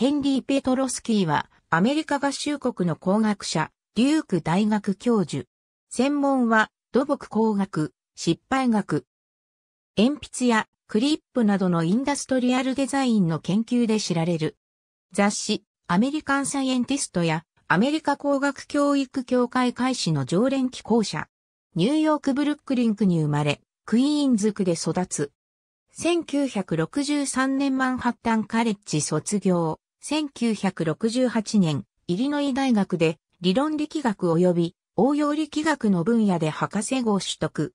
ヘンリー・ペトロスキーは、アメリカ合衆国の工学者、デューク大学教授。専門は、土木工学、失敗学。鉛筆やクリップなどのインダストリアルデザインの研究で知られる。雑誌、アメリカンサイエンティストや、アメリカ工学教育協会開始の常連寄稿者。ニューヨークブルックリンクに生まれ、クイーンズ区で育つ。1963年マンハッタンカレッジ卒業。1968年、イリノイ大学で理論力学及び応用力学の分野で博士号取得。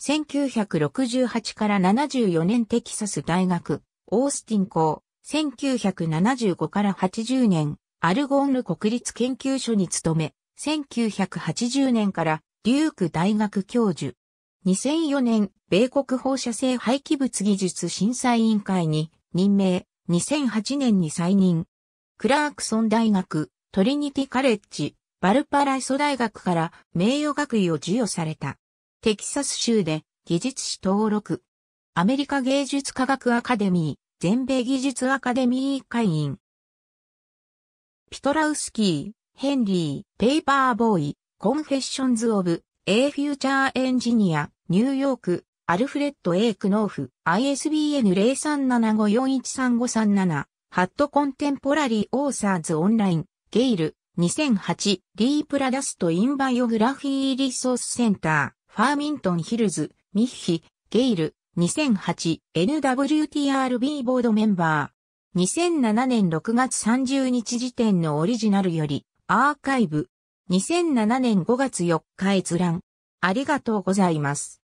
1968から74年テキサス大学、オースティン校、1975から80年、アルゴンル国立研究所に勤め、1980年からデューク大学教授。2004年、米国放射性廃棄物技術審査委員会に任命、2008年に再任。クラークソン大学、トリニティカレッジ、バルパライソ大学から名誉学位を授与された。テキサス州で技術士登録。アメリカ芸術科学アカデミー、全米技術アカデミー会員。ピトラウスキー、ヘンリー、ペーパーボーイ、コンフェッションズ・オブ、エー・フューチャー・エンジニア、ニューヨーク、アルフレッド A クノーフ、ISBN 0375413537、ハットコンテンポラリーオーサーズオンライン、ゲイル、2008、ィープラダストインバイオグラフィーリソースセンター、ファーミントンヒルズ、ミッヒ、ゲイル、2008、NWTRB ボードメンバー。2007年6月30日時点のオリジナルより、アーカイブ。2007年5月4日閲覧。ありがとうございます。